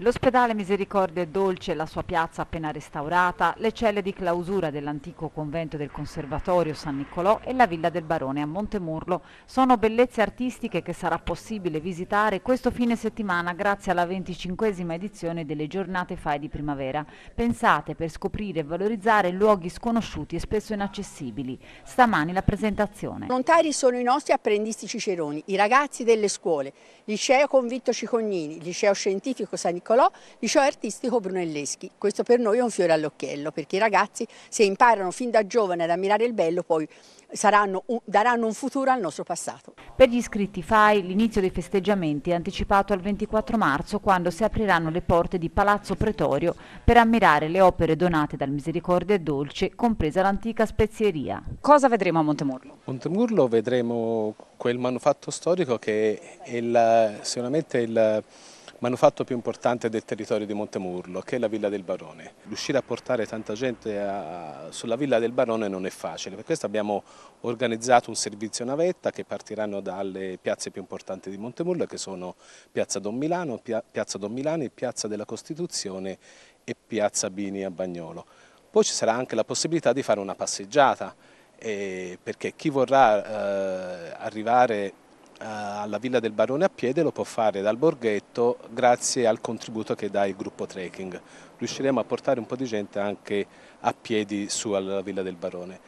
L'ospedale Misericordia è Dolce, la sua piazza appena restaurata, le celle di clausura dell'antico convento del Conservatorio San Niccolò e la villa del Barone a Montemurlo sono bellezze artistiche che sarà possibile visitare questo fine settimana grazie alla 25 edizione delle giornate FAI di primavera, pensate per scoprire e valorizzare luoghi sconosciuti e spesso inaccessibili. Stamani la presentazione. volontari sono i nostri apprendisti ciceroni, i ragazzi delle scuole, liceo Convitto Cicognini, liceo scientifico San Niccolò piccolo, liceo artistico Brunelleschi. Questo per noi è un fiore all'occhiello perché i ragazzi se imparano fin da giovane ad ammirare il bello poi saranno, daranno un futuro al nostro passato. Per gli iscritti FAI l'inizio dei festeggiamenti è anticipato al 24 marzo quando si apriranno le porte di Palazzo Pretorio per ammirare le opere donate dal Misericordia e Dolce, compresa l'antica spezieria. Cosa vedremo a Montemurlo? Montemurlo vedremo quel manufatto storico che è il, sicuramente il manufatto più importante del territorio di Montemurlo, che è la Villa del Barone. Riuscire a portare tanta gente a, sulla Villa del Barone non è facile, per questo abbiamo organizzato un servizio navetta che partiranno dalle piazze più importanti di Montemurlo, che sono Piazza Don Milano, Pia, Piazza Don Milani, Piazza della Costituzione e Piazza Bini a Bagnolo. Poi ci sarà anche la possibilità di fare una passeggiata, eh, perché chi vorrà eh, arrivare eh, alla Villa del Barone a piede lo può fare dal Borghetto grazie al contributo che dà il gruppo trekking. Riusciremo a portare un po' di gente anche a piedi su alla Villa del Barone.